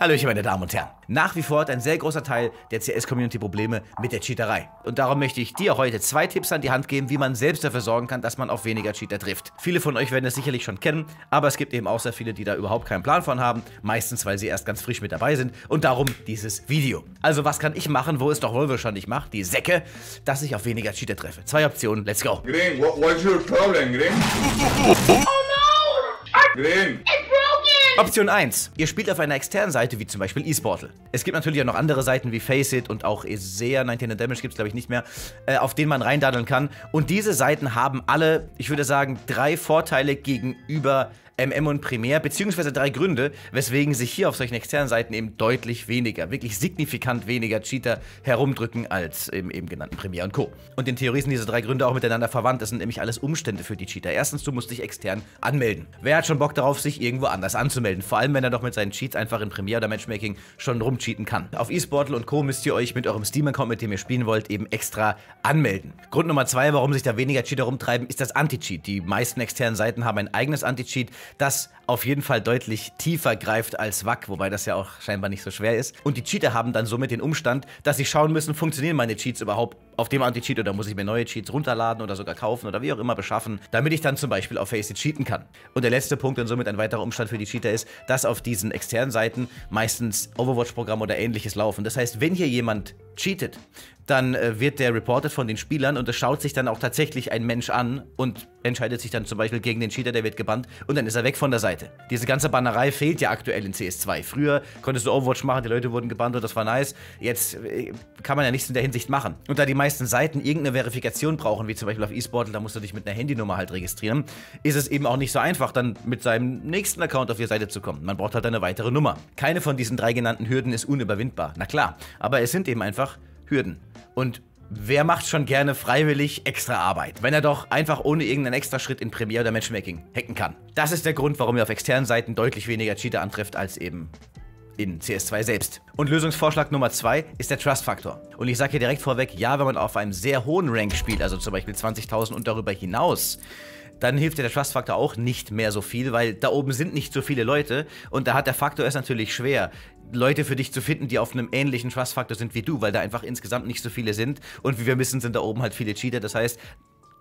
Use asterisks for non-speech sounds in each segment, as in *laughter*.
Hallöchen, meine Damen und Herren. Nach wie vor hat ein sehr großer Teil der CS-Community Probleme mit der Cheaterei. Und darum möchte ich dir heute zwei Tipps an die Hand geben, wie man selbst dafür sorgen kann, dass man auf weniger Cheater trifft. Viele von euch werden es sicherlich schon kennen, aber es gibt eben auch sehr viele, die da überhaupt keinen Plan von haben. Meistens, weil sie erst ganz frisch mit dabei sind. Und darum dieses Video. Also, was kann ich machen, wo es doch wohl schon nicht macht, die Säcke, dass ich auf weniger Cheater treffe. Zwei Optionen, let's go. Green, what, what's your problem, Green? Oh no! I Green! Option 1. Ihr spielt auf einer externen Seite, wie zum Beispiel eSportal. Es gibt natürlich auch noch andere Seiten wie Faceit und auch ESEA, 19 Damage gibt es glaube ich nicht mehr, äh, auf denen man reindaddeln kann. Und diese Seiten haben alle, ich würde sagen, drei Vorteile gegenüber MM und Primär, beziehungsweise drei Gründe, weswegen sich hier auf solchen externen Seiten eben deutlich weniger, wirklich signifikant weniger Cheater herumdrücken als im eben genannten Primär und Co. Und in Theorie sind diese drei Gründe auch miteinander verwandt. Das sind nämlich alles Umstände für die Cheater. Erstens, du musst dich extern anmelden. Wer hat schon Bock darauf, sich irgendwo anders anzumelden? Vor allem, wenn er doch mit seinen Cheats einfach in Premiere oder Matchmaking schon rumcheaten kann. Auf eSportl und Co. müsst ihr euch mit eurem Steam-Account, mit dem ihr spielen wollt, eben extra anmelden. Grund Nummer zwei, warum sich da weniger Cheater rumtreiben, ist das Anti-Cheat. Die meisten externen Seiten haben ein eigenes Anti-Cheat, das auf jeden Fall deutlich tiefer greift als Wack, wobei das ja auch scheinbar nicht so schwer ist. Und die Cheater haben dann somit den Umstand, dass sie schauen müssen, funktionieren meine Cheats überhaupt auf dem Anti-Cheat oder muss ich mir neue Cheats runterladen oder sogar kaufen oder wie auch immer beschaffen, damit ich dann zum Beispiel auf Faceit cheaten kann. Und der letzte Punkt und somit ein weiterer Umstand für die Cheater ist, dass auf diesen externen Seiten meistens Overwatch-Programme oder ähnliches laufen. Das heißt, wenn hier jemand cheatet, dann äh, wird der reported von den Spielern und es schaut sich dann auch tatsächlich ein Mensch an und entscheidet sich dann zum Beispiel gegen den Cheater, der wird gebannt und dann ist er weg von der Seite. Diese ganze Bannerei fehlt ja aktuell in CS2. Früher konntest du Overwatch machen, die Leute wurden gebannt und das war nice. Jetzt äh, kann man ja nichts in der Hinsicht machen. Und da die meisten meisten Seiten irgendeine Verifikation brauchen, wie zum Beispiel auf eSportl, da musst du dich mit einer Handynummer halt registrieren, ist es eben auch nicht so einfach, dann mit seinem nächsten Account auf die Seite zu kommen. Man braucht halt eine weitere Nummer. Keine von diesen drei genannten Hürden ist unüberwindbar, na klar, aber es sind eben einfach Hürden. Und Wer macht schon gerne freiwillig extra Arbeit, wenn er doch einfach ohne irgendeinen extra Schritt in Premiere oder Matchmaking hacken kann? Das ist der Grund, warum ihr auf externen Seiten deutlich weniger Cheater antrifft als eben in CS2 selbst. Und Lösungsvorschlag Nummer 2 ist der Trust-Faktor. Und ich sage hier direkt vorweg, ja, wenn man auf einem sehr hohen Rank spielt, also zum Beispiel 20.000 und darüber hinaus, dann hilft dir der Trust-Faktor auch nicht mehr so viel, weil da oben sind nicht so viele Leute und da hat der Faktor es natürlich schwer, Leute für dich zu finden, die auf einem ähnlichen Trust-Faktor sind wie du, weil da einfach insgesamt nicht so viele sind und wie wir wissen, sind da oben halt viele Cheater. Das heißt,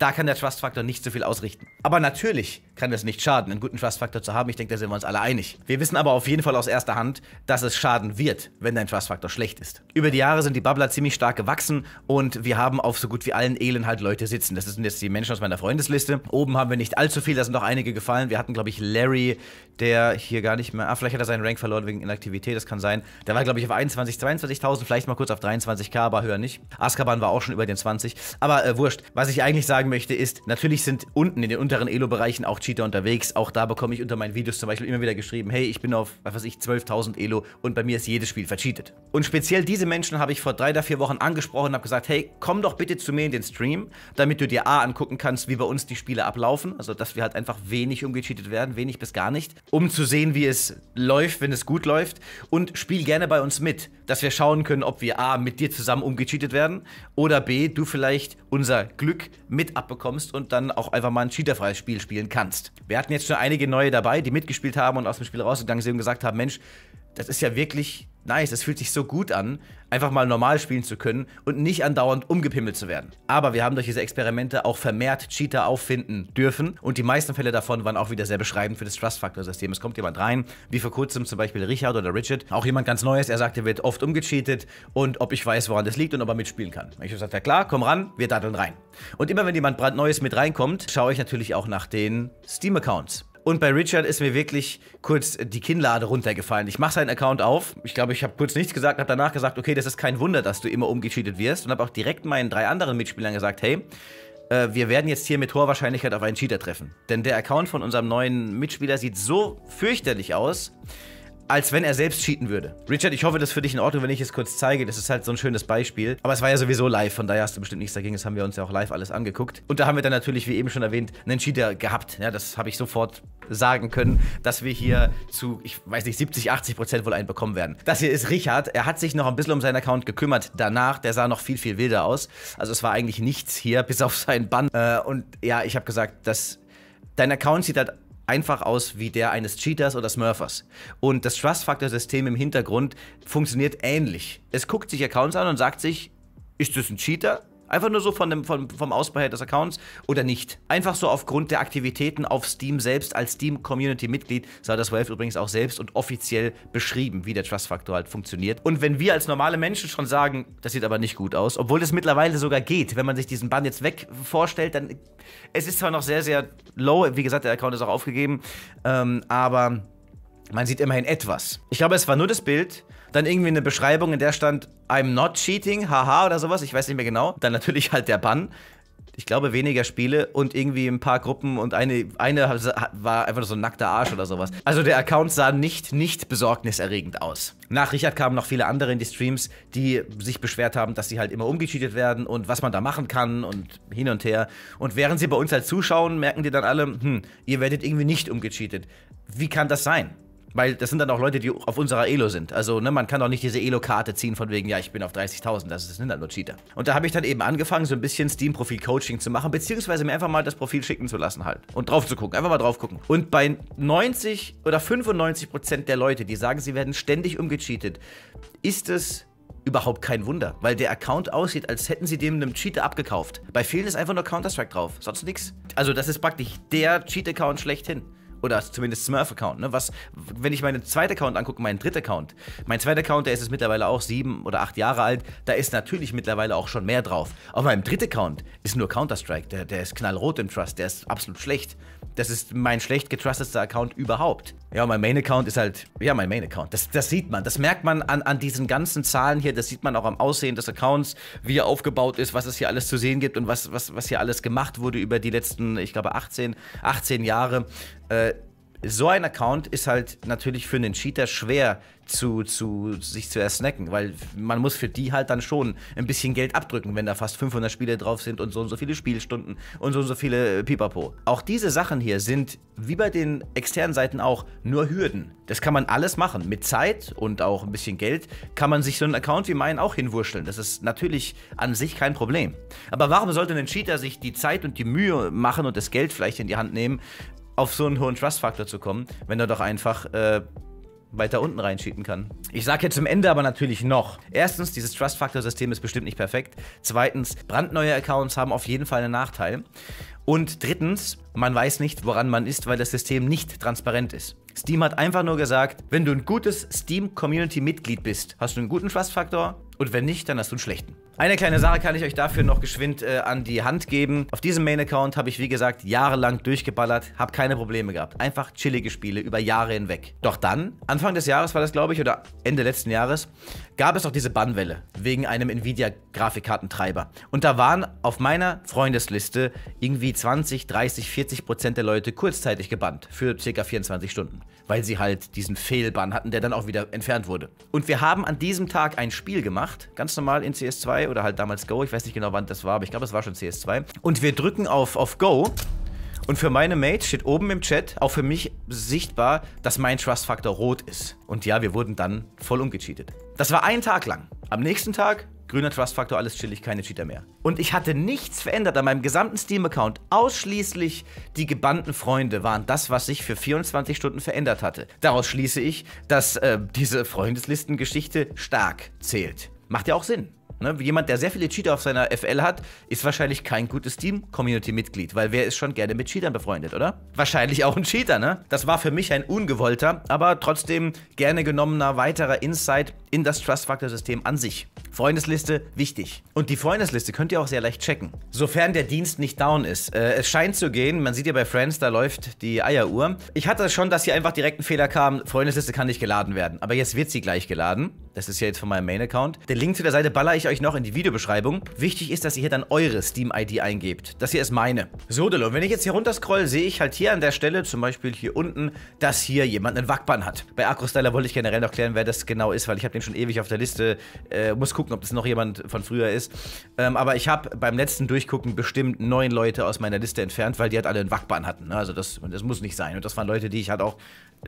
da kann der Trust Factor nicht so viel ausrichten. Aber natürlich kann es nicht schaden, einen guten Trust Factor zu haben. Ich denke, da sind wir uns alle einig. Wir wissen aber auf jeden Fall aus erster Hand, dass es schaden wird, wenn dein Trust Factor schlecht ist. Über die Jahre sind die Bubbler ziemlich stark gewachsen und wir haben auf so gut wie allen Elen halt Leute sitzen. Das sind jetzt die Menschen aus meiner Freundesliste. Oben haben wir nicht allzu viel, da sind noch einige gefallen. Wir hatten, glaube ich, Larry, der hier gar nicht mehr. Ah, vielleicht hat er seinen Rank verloren wegen Inaktivität, das kann sein. Der war, glaube ich, auf 21, 22.000, vielleicht mal kurz auf 23k, aber höher nicht. Azkaban war auch schon über den 20. Aber äh, wurscht. Was ich eigentlich sagen möchte, ist, natürlich sind unten in den unteren Elo-Bereichen auch Cheater unterwegs. Auch da bekomme ich unter meinen Videos zum Beispiel immer wieder geschrieben, hey, ich bin auf, was weiß ich, 12.000 Elo und bei mir ist jedes Spiel vercheatet. Und speziell diese Menschen habe ich vor drei oder vier Wochen angesprochen und habe gesagt, hey, komm doch bitte zu mir in den Stream, damit du dir A angucken kannst, wie bei uns die Spiele ablaufen. Also, dass wir halt einfach wenig umgecheatet werden, wenig bis gar nicht, um zu sehen, wie es läuft, wenn es gut läuft. Und spiel gerne bei uns mit, dass wir schauen können, ob wir A, mit dir zusammen umgecheatet werden oder B, du vielleicht unser Glück mit abbekommst und dann auch einfach mal ein cheaterfreies Spiel spielen kannst. Wir hatten jetzt schon einige neue dabei, die mitgespielt haben und aus dem Spiel rausgegangen sind und gesagt haben, Mensch, das ist ja wirklich nice, es fühlt sich so gut an, einfach mal normal spielen zu können und nicht andauernd umgepimmelt zu werden. Aber wir haben durch diese Experimente auch vermehrt Cheater auffinden dürfen und die meisten Fälle davon waren auch wieder sehr beschreibend für das Trust-Factor-System. Es kommt jemand rein, wie vor kurzem zum Beispiel Richard oder Richard, auch jemand ganz Neues, er sagt, er wird oft umgecheatet und ob ich weiß, woran das liegt und ob er mitspielen kann. Ich habe gesagt, ja klar, komm ran, wir datteln rein. Und immer wenn jemand brandneues mit reinkommt, schaue ich natürlich auch nach den Steam-Accounts. Und bei Richard ist mir wirklich kurz die Kinnlade runtergefallen. Ich mache seinen Account auf. Ich glaube, ich habe kurz nichts gesagt, habe danach gesagt, okay, das ist kein Wunder, dass du immer umgecheatet wirst. Und habe auch direkt meinen drei anderen Mitspielern gesagt, hey, äh, wir werden jetzt hier mit hoher Wahrscheinlichkeit auf einen Cheater treffen. Denn der Account von unserem neuen Mitspieler sieht so fürchterlich aus als wenn er selbst cheaten würde. Richard, ich hoffe, das ist für dich in Ordnung, wenn ich es kurz zeige. Das ist halt so ein schönes Beispiel. Aber es war ja sowieso live, von daher hast du bestimmt nichts dagegen. Das haben wir uns ja auch live alles angeguckt. Und da haben wir dann natürlich, wie eben schon erwähnt, einen Cheater gehabt. Ja, das habe ich sofort sagen können, dass wir hier zu, ich weiß nicht, 70, 80 Prozent wohl einen bekommen werden. Das hier ist Richard. Er hat sich noch ein bisschen um seinen Account gekümmert danach. Der sah noch viel, viel wilder aus. Also es war eigentlich nichts hier, bis auf seinen Bann. Äh, und ja, ich habe gesagt, dass dein Account sieht halt einfach aus wie der eines Cheaters oder Smurfers. Und das Trust-Factor-System im Hintergrund funktioniert ähnlich. Es guckt sich Accounts an und sagt sich, ist das ein Cheater Einfach nur so von dem, vom, vom Ausbehalt des Accounts oder nicht. Einfach so aufgrund der Aktivitäten auf Steam selbst als Steam-Community-Mitglied sah das Valve übrigens auch selbst und offiziell beschrieben, wie der Trust-Faktor halt funktioniert. Und wenn wir als normale Menschen schon sagen, das sieht aber nicht gut aus, obwohl es mittlerweile sogar geht, wenn man sich diesen Bann jetzt weg vorstellt, dann es ist zwar noch sehr, sehr low, wie gesagt, der Account ist auch aufgegeben, ähm, aber man sieht immerhin etwas. Ich glaube, es war nur das Bild, dann irgendwie eine Beschreibung, in der stand, I'm not cheating, haha oder sowas, ich weiß nicht mehr genau. Dann natürlich halt der Bann. Ich glaube, weniger Spiele und irgendwie ein paar Gruppen und eine, eine war einfach so ein nackter Arsch oder sowas. Also der Account sah nicht, nicht besorgniserregend aus. Nach Richard kamen noch viele andere in die Streams, die sich beschwert haben, dass sie halt immer umgecheatet werden und was man da machen kann und hin und her. Und während sie bei uns halt zuschauen, merken die dann alle, hm, ihr werdet irgendwie nicht umgecheatet. Wie kann das sein? Weil das sind dann auch Leute, die auf unserer Elo sind. Also, ne, man kann doch nicht diese Elo-Karte ziehen von wegen, ja, ich bin auf 30.000, das sind ne, dann nur Cheater. Und da habe ich dann eben angefangen, so ein bisschen Steam-Profil-Coaching zu machen, beziehungsweise mir einfach mal das Profil schicken zu lassen halt. Und drauf zu gucken, einfach mal drauf gucken. Und bei 90 oder 95 Prozent der Leute, die sagen, sie werden ständig umgecheatet, ist es überhaupt kein Wunder, weil der Account aussieht, als hätten sie dem einem Cheater abgekauft. Bei vielen ist einfach nur Counter-Strike drauf, sonst nichts. Also das ist praktisch der Cheat-Account schlechthin. Oder zumindest Smurf-Account, ne? Was, wenn ich meinen zweiten Account angucke, meinen dritten Account. Mein zweiter Account, der ist jetzt mittlerweile auch sieben oder acht Jahre alt. Da ist natürlich mittlerweile auch schon mehr drauf. Auf meinem dritten Account ist nur Counter-Strike. Der, der ist knallrot im Trust. Der ist absolut schlecht. Das ist mein schlecht getrustetster Account überhaupt. Ja, mein Main-Account ist halt, ja, mein Main-Account. Das, das sieht man. Das merkt man an, an diesen ganzen Zahlen hier. Das sieht man auch am Aussehen des Accounts, wie er aufgebaut ist, was es hier alles zu sehen gibt und was, was, was hier alles gemacht wurde über die letzten, ich glaube, 18, 18 Jahre. Äh, so ein Account ist halt natürlich für einen Cheater schwer zu, zu sich zu ersnacken, weil man muss für die halt dann schon ein bisschen Geld abdrücken, wenn da fast 500 Spiele drauf sind und so und so viele Spielstunden und so und so viele äh, Pipapo. Auch diese Sachen hier sind, wie bei den externen Seiten auch, nur Hürden. Das kann man alles machen. Mit Zeit und auch ein bisschen Geld kann man sich so einen Account wie meinen auch hinwurschteln. Das ist natürlich an sich kein Problem. Aber warum sollte ein Cheater sich die Zeit und die Mühe machen und das Geld vielleicht in die Hand nehmen, auf so einen hohen Trust-Faktor zu kommen, wenn er doch einfach äh, weiter unten reinschieben kann. Ich sage jetzt zum Ende aber natürlich noch. Erstens, dieses trust faktor system ist bestimmt nicht perfekt. Zweitens, brandneue Accounts haben auf jeden Fall einen Nachteil. Und drittens, man weiß nicht, woran man ist, weil das System nicht transparent ist. Steam hat einfach nur gesagt, wenn du ein gutes Steam-Community-Mitglied bist, hast du einen guten Trust-Faktor und wenn nicht, dann hast du einen schlechten. Eine kleine Sache kann ich euch dafür noch geschwind äh, an die Hand geben. Auf diesem Main-Account habe ich, wie gesagt, jahrelang durchgeballert, habe keine Probleme gehabt. Einfach chillige Spiele über Jahre hinweg. Doch dann, Anfang des Jahres war das, glaube ich, oder Ende letzten Jahres, gab es doch diese Bannwelle wegen einem Nvidia-Grafikkartentreiber. Und da waren auf meiner Freundesliste irgendwie 20, 30, 40 Prozent der Leute kurzzeitig gebannt für circa 24 Stunden, weil sie halt diesen Fehlbann hatten, der dann auch wieder entfernt wurde. Und wir haben an diesem Tag ein Spiel gemacht, ganz normal in CS2 oder halt damals Go. Ich weiß nicht genau, wann das war, aber ich glaube, es war schon CS2. Und wir drücken auf, auf Go. Und für meine Mate steht oben im Chat, auch für mich sichtbar, dass mein trust Factor rot ist. Und ja, wir wurden dann voll umgecheatet. Das war einen Tag lang. Am nächsten Tag Grüner trust Factor, alles chillig, keine Cheater mehr. Und ich hatte nichts verändert an meinem gesamten Steam-Account. Ausschließlich die gebannten Freunde waren das, was sich für 24 Stunden verändert hatte. Daraus schließe ich, dass äh, diese Freundeslistengeschichte stark zählt. Macht ja auch Sinn. Ne? Jemand, der sehr viele Cheater auf seiner FL hat, ist wahrscheinlich kein gutes Team-Community-Mitglied, weil wer ist schon gerne mit Cheatern befreundet, oder? Wahrscheinlich auch ein Cheater, ne? Das war für mich ein ungewollter, aber trotzdem gerne genommener weiterer Insight in das Trust Factor System an sich. Freundesliste wichtig. Und die Freundesliste könnt ihr auch sehr leicht checken, sofern der Dienst nicht down ist. Äh, es scheint zu gehen, man sieht ja bei Friends, da läuft die Eieruhr. Ich hatte schon, dass hier einfach direkt ein Fehler kam, Freundesliste kann nicht geladen werden. Aber jetzt wird sie gleich geladen. Das ist ja jetzt von meinem Main-Account. Den Link zu der Seite baller ich euch noch in die Videobeschreibung. Wichtig ist, dass ihr hier dann eure Steam-ID eingebt. Das hier ist meine. So, Delo, wenn ich jetzt hier runter scroll, sehe ich halt hier an der Stelle, zum Beispiel hier unten, dass hier jemand einen Wackbann hat. Bei Acrostyler wollte ich generell noch klären, wer das genau ist, weil ich habe den bin schon ewig auf der Liste. Äh, muss gucken, ob das noch jemand von früher ist. Ähm, aber ich habe beim letzten Durchgucken bestimmt neun Leute aus meiner Liste entfernt, weil die halt alle einen Wackbahn hatten. Ne? Also das, das muss nicht sein. Und das waren Leute, die ich halt auch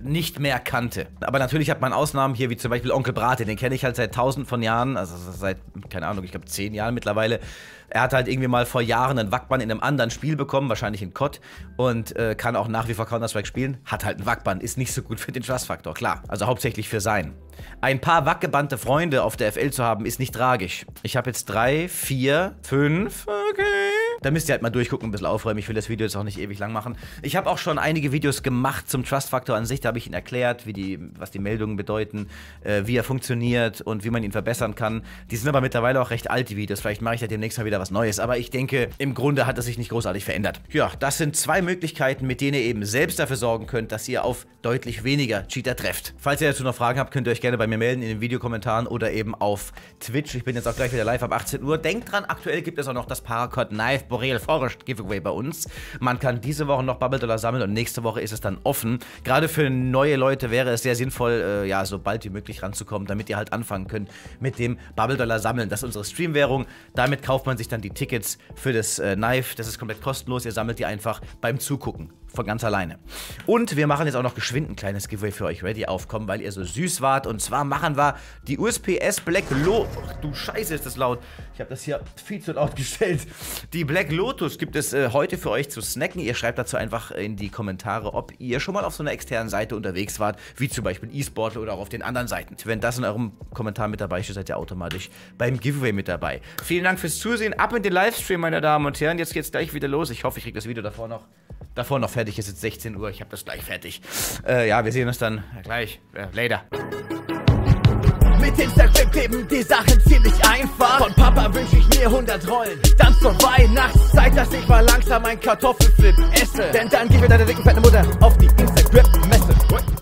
nicht mehr kannte. Aber natürlich hat man Ausnahmen hier, wie zum Beispiel Onkel Brate. Den kenne ich halt seit tausend von Jahren. Also seit, keine Ahnung, ich glaube zehn Jahren mittlerweile. Er hat halt irgendwie mal vor Jahren einen Wackband in einem anderen Spiel bekommen, wahrscheinlich in COD, und äh, kann auch nach wie vor Counter-Strike spielen. Hat halt einen Wackband, ist nicht so gut für den Trust-Faktor, klar. Also hauptsächlich für sein. Ein paar wackgebannte Freunde auf der FL zu haben, ist nicht tragisch. Ich habe jetzt drei, vier, fünf, okay da müsst ihr halt mal durchgucken, ein bisschen aufräumen. Ich will das Video jetzt auch nicht ewig lang machen. Ich habe auch schon einige Videos gemacht zum Trust Factor an sich. Da habe ich ihn erklärt, wie die, was die Meldungen bedeuten, äh, wie er funktioniert und wie man ihn verbessern kann. Die sind aber mittlerweile auch recht alt, die Videos. Vielleicht mache ich da demnächst mal wieder was Neues. Aber ich denke, im Grunde hat es sich nicht großartig verändert. Ja, das sind zwei Möglichkeiten, mit denen ihr eben selbst dafür sorgen könnt, dass ihr auf deutlich weniger Cheater trefft. Falls ihr dazu noch Fragen habt, könnt ihr euch gerne bei mir melden in den Videokommentaren oder eben auf Twitch. Ich bin jetzt auch gleich wieder live ab 18 Uhr. Denkt dran, aktuell gibt es auch noch das Paracord Knife Boreal Forest Giveaway bei uns. Man kann diese Woche noch Bubble Dollar sammeln und nächste Woche ist es dann offen. Gerade für neue Leute wäre es sehr sinnvoll, äh, ja, so bald wie möglich ranzukommen, damit ihr halt anfangen könnt mit dem Bubble Dollar sammeln. Das ist unsere Streamwährung. Damit kauft man sich dann die Tickets für das äh, Knife. Das ist komplett kostenlos. Ihr sammelt die einfach beim Zugucken von ganz alleine. Und wir machen jetzt auch noch geschwind ein kleines Giveaway für euch ready aufkommen, weil ihr so süß wart. Und zwar machen wir die USPS Black Lotus. Ach du Scheiße, ist das laut. Ich habe das hier viel zu laut *laughs* gestellt. Die Black Lotus gibt es äh, heute für euch zu snacken. Ihr schreibt dazu einfach in die Kommentare, ob ihr schon mal auf so einer externen Seite unterwegs wart, wie zum Beispiel eSportler oder auch auf den anderen Seiten. Wenn das in eurem Kommentar mit dabei steht, seid ihr automatisch beim Giveaway mit dabei. Vielen Dank fürs Zusehen. Ab in den Livestream, meine Damen und Herren. Jetzt geht's gleich wieder los. Ich hoffe, ich kriege das Video davor noch davor noch fertig ist jetzt 16 Uhr. Ich habe das gleich fertig. Äh, ja, wir sehen uns dann gleich. Äh, later. Mit Instagram kleben die Sachen ziemlich einfach. Von Papa wünsche ich mir 100 Rollen. Dann zur Weihnachtszeit, dass ich mal langsam einen Kartoffelflip esse. Denn dann gebe ich deiner dicken fetten Mutter auf die Instagram-Messe.